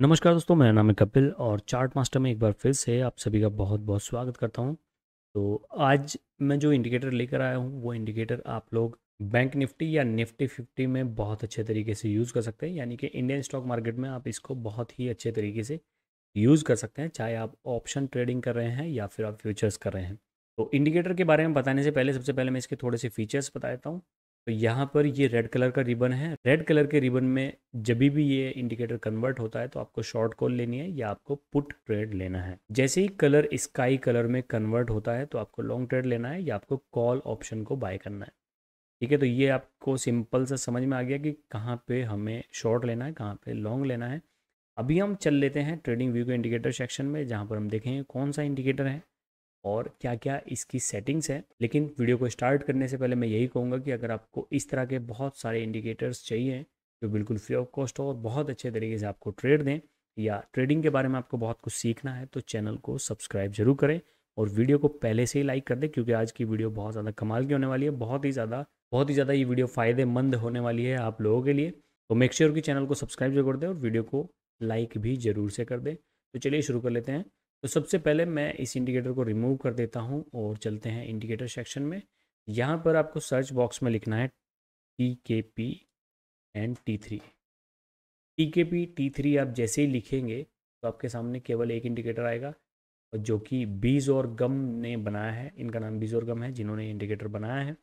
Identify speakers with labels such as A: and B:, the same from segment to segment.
A: नमस्कार दोस्तों मेरा नाम है कपिल और चार्ट मास्टर में एक बार फिर से आप सभी का बहुत बहुत स्वागत करता हूं तो आज मैं जो इंडिकेटर लेकर आया हूं वो इंडिकेटर आप लोग बैंक निफ्टी या निफ्टी फिफ्टी में बहुत अच्छे तरीके से यूज़ कर सकते हैं यानी कि इंडियन स्टॉक मार्केट में आप इसको बहुत ही अच्छे तरीके से यूज़ कर सकते हैं चाहे आप ऑप्शन ट्रेडिंग कर रहे हैं या फिर आप फ्यूचर्स कर रहे हैं तो इंडिकेटर के बारे में बताने से पहले सबसे पहले मैं इसके थोड़े से फीचर्स बता देता हूँ तो यहाँ पर ये रेड कलर का रिबन है रेड कलर के रिबन में जब भी ये इंडिकेटर कन्वर्ट होता है तो आपको शॉर्ट कॉल लेनी है या आपको पुट ट्रेड लेना है जैसे ही कलर स्काई कलर में कन्वर्ट होता है तो आपको लॉन्ग ट्रेड लेना है या आपको कॉल ऑप्शन को बाय करना है ठीक है तो ये आपको सिंपल सा समझ में आ गया कि कहाँ पे हमें शॉर्ट लेना है कहाँ पे लॉन्ग लेना है अभी हम चल लेते हैं ट्रेडिंग व्यू के इंडिकेटर सेक्शन में जहाँ पर हम देखेंगे कौन सा इंडिकेटर है और क्या क्या इसकी सेटिंग्स हैं लेकिन वीडियो को स्टार्ट करने से पहले मैं यही कहूँगा कि अगर आपको इस तरह के बहुत सारे इंडिकेटर्स चाहिए जो बिल्कुल फ्री ऑफ कॉस्ट हो और बहुत अच्छे तरीके से आपको ट्रेड दें या ट्रेडिंग के बारे में आपको बहुत कुछ सीखना है तो चैनल को सब्सक्राइब जरूर करें और वीडियो को पहले से ही लाइक कर दें क्योंकि आज की वीडियो बहुत ज़्यादा कमाल की होने वाली है बहुत ही ज़्यादा बहुत ही ज़्यादा ये वीडियो फ़ायदेमंद होने वाली है आप लोगों के लिए तो मेक श्योर sure कि चैनल को सब्सक्राइब जरूर कर दें और वीडियो को लाइक भी ज़रूर से कर दें तो चलिए शुरू कर लेते हैं तो सबसे पहले मैं इस इंडिकेटर को रिमूव कर देता हूँ और चलते हैं इंडिकेटर सेक्शन में यहाँ पर आपको सर्च बॉक्स में लिखना है T K P and T three T K P T three आप जैसे ही लिखेंगे तो आपके सामने केवल एक इंडिकेटर आएगा और जो कि बीज और गम ने बनाया है इनका नाम बीज और गम है जिन्होंने इंडिकेटर बनाया है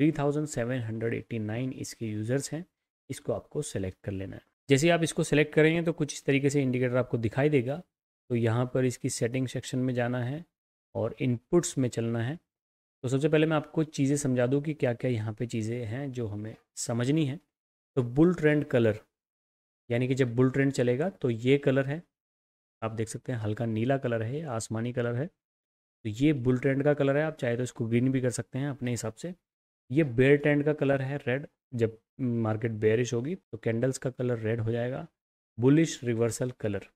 A: 3789 इसके यूज़र्स हैं इसको आपको सेलेक्ट कर लेना है जैसे आप इसको सेलेक्ट करेंगे तो कुछ इस तरीके से इंडिकेटर आपको दिखाई देगा तो यहाँ पर इसकी सेटिंग सेक्शन में जाना है और इनपुट्स में चलना है तो सबसे पहले मैं आपको चीज़ें समझा दूँ कि क्या क्या यहाँ पे चीज़ें हैं जो हमें समझनी है तो बुल ट्रेंड कलर यानी कि जब बुल ट्रेंड चलेगा तो ये कलर है आप देख सकते हैं हल्का नीला कलर है आसमानी कलर है तो ये बुल ट्रेंड का कलर है आप चाहे तो इसको ग्रीन भी कर सकते हैं अपने हिसाब से ये बेयर ट्रेंड का कलर है रेड जब मार्केट बेरिश होगी तो कैंडल्स का कलर रेड हो जाएगा बुलिश रिवर्सल कलर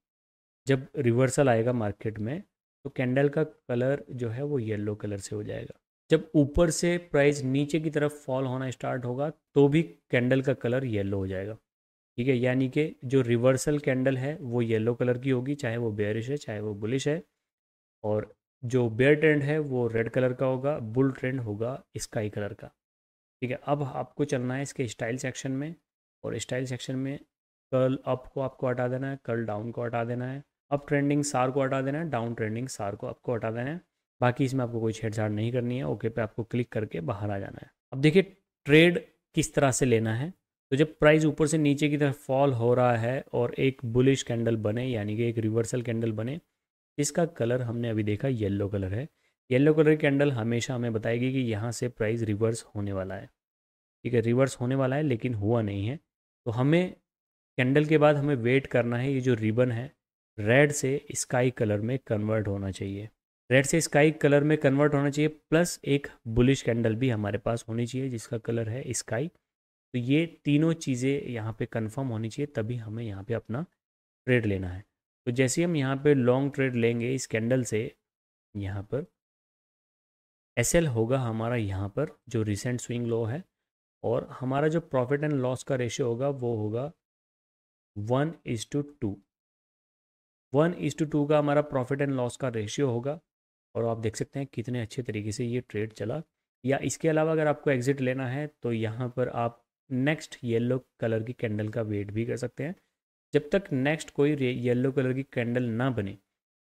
A: जब रिवर्सल आएगा मार्केट में तो कैंडल का कलर जो है वो येलो कलर से हो जाएगा जब ऊपर से प्राइस नीचे की तरफ फॉल होना स्टार्ट होगा तो भी कैंडल का कलर येलो हो जाएगा ठीक है यानी कि जो रिवर्सल कैंडल है वो येलो कलर की होगी चाहे वो बेयरिश है चाहे वो बुलिश है और जो बेयर ट्रेंड है वो रेड कलर का होगा बुल ट्रेंड होगा स्काई कलर का ठीक है अब आपको चलना है इसके स्टाइल सेक्शन में और स्टाइल सेक्शन में कर्ल अप को आपको हटा देना है कर्ल डाउन को हटा देना है अप ट्रेंडिंग सार को हटा देना है डाउन ट्रेंडिंग सार को आपको हटा देना है बाकी इसमें आपको कोई छेड़छाड़ नहीं करनी है ओके पे आपको क्लिक करके बाहर आ जाना है अब देखिए ट्रेड किस तरह से लेना है तो जब प्राइस ऊपर से नीचे की तरफ फॉल हो रहा है और एक बुलिश कैंडल बने यानी कि एक रिवर्सल कैंडल बने इसका कलर हमने अभी देखा येल्लो कलर है येल्लो कलर की कैंडल हमेशा हमें बताएगी कि यहाँ से प्राइस रिवर्स होने वाला है ठीक है रिवर्स होने वाला है लेकिन हुआ नहीं है तो हमें कैंडल के बाद हमें वेट करना है ये जो रिबन है रेड से स्काई कलर में कन्वर्ट होना चाहिए रेड से स्काई कलर में कन्वर्ट होना चाहिए प्लस एक बुलिश कैंडल भी हमारे पास होनी चाहिए जिसका कलर है स्काई तो ये तीनों चीज़ें यहाँ पे कंफर्म होनी चाहिए तभी हमें यहाँ पे अपना ट्रेड लेना है तो जैसे हम यहाँ पे लॉन्ग ट्रेड लेंगे इस कैंडल से यहाँ पर एस होगा हमारा यहाँ पर जो रिसेंट स्विंग लो है और हमारा जो प्रॉफिट एंड लॉस का रेशियो होगा वो होगा one is to two one is to two का हमारा प्रॉफिट एंड लॉस का रेशियो होगा और आप देख सकते हैं कितने अच्छे तरीके से ये ट्रेड चला या इसके अलावा अगर आपको एग्जिट लेना है तो यहाँ पर आप नेक्स्ट येल्लो कलर की कैंडल का वेट भी कर सकते हैं जब तक नेक्स्ट कोई येल्लो कलर की कैंडल ना बने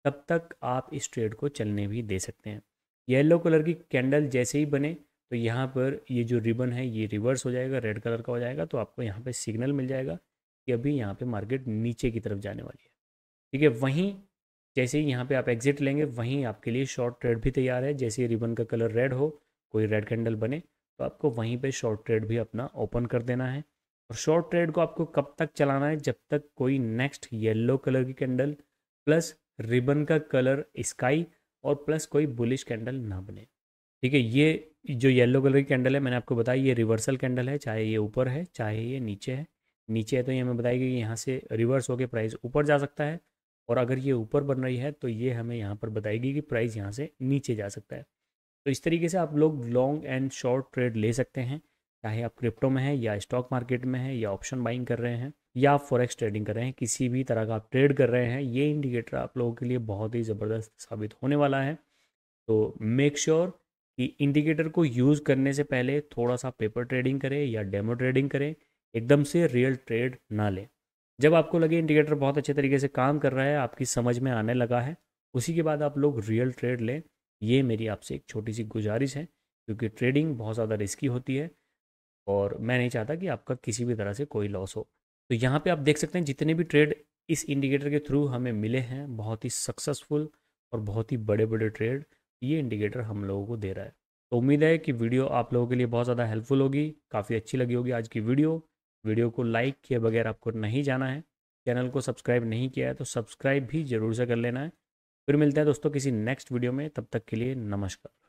A: तब तक आप इस ट्रेड को चलने भी दे सकते हैं येल्लो कलर की कैंडल जैसे ही बने तो यहाँ पर ये जो रिबन है ये रिवर्स हो जाएगा रेड कलर का हो जाएगा तो आपको यहाँ पे सिग्नल मिल जाएगा कि अभी यहाँ पे मार्केट नीचे की तरफ जाने वाली है ठीक है वहीं जैसे ही यहाँ पे आप एग्जिट लेंगे वहीं आपके लिए शॉर्ट ट्रेड भी तैयार है जैसे ही रिबन का कलर रेड हो कोई रेड कैंडल बने तो आपको वहीं पे शॉर्ट ट्रेड भी अपना ओपन कर देना है और शॉर्ट ट्रेड को आपको कब तक चलाना है जब तक कोई नेक्स्ट येल्लो कलर की कैंडल प्लस रिबन का कलर स्काई और प्लस कोई बुलिश कैंडल ना बने ठीक है ये जो येल्लो कलर की कैंडल है मैंने आपको बताया ये रिवर्सल कैंडल है चाहे ये ऊपर है चाहे ये नीचे है नीचे है तो ये हमें बताया कि यहाँ से रिवर्स होकर प्राइस ऊपर जा सकता है और अगर ये ऊपर बन रही है तो ये हमें यहाँ पर बताएगी कि प्राइस यहाँ से नीचे जा सकता है तो इस तरीके से आप लोग लॉन्ग एंड शॉर्ट ट्रेड ले सकते हैं चाहे आप क्रिप्टो में हैं या स्टॉक मार्केट में हैं या ऑप्शन बाइंग कर रहे हैं या आप फॉरेक्स ट्रेडिंग कर रहे हैं किसी भी तरह का आप ट्रेड कर रहे हैं ये इंडिकेटर आप लोगों के लिए बहुत ही ज़बरदस्त साबित होने वाला है तो मेक श्योर sure कि इंडिकेटर को यूज़ करने से पहले थोड़ा सा पेपर ट्रेडिंग करें या डेमो ट्रेडिंग करें एकदम से रियल ट्रेड ना लें जब आपको लगे इंडिकेटर बहुत अच्छे तरीके से काम कर रहा है आपकी समझ में आने लगा है उसी के बाद आप लोग रियल ट्रेड लें ये मेरी आपसे एक छोटी सी गुजारिश है क्योंकि ट्रेडिंग बहुत ज़्यादा रिस्की होती है और मैं नहीं चाहता कि आपका किसी भी तरह से कोई लॉस हो तो यहाँ पे आप देख सकते हैं जितने भी ट्रेड इस इंडिकेटर के थ्रू हमें मिले हैं बहुत ही सक्सेसफुल और बहुत ही बड़े बड़े ट्रेड ये इंडिकेटर हम लोगों को दे रहा है तो उम्मीद है कि वीडियो आप लोगों के लिए बहुत ज़्यादा हेल्पफुल होगी काफ़ी अच्छी लगी होगी आज की वीडियो वीडियो को लाइक किए बगैर आपको नहीं जाना है चैनल को सब्सक्राइब नहीं किया है तो सब्सक्राइब भी ज़रूर से कर लेना है फिर मिलते हैं दोस्तों किसी नेक्स्ट वीडियो में तब तक के लिए नमस्कार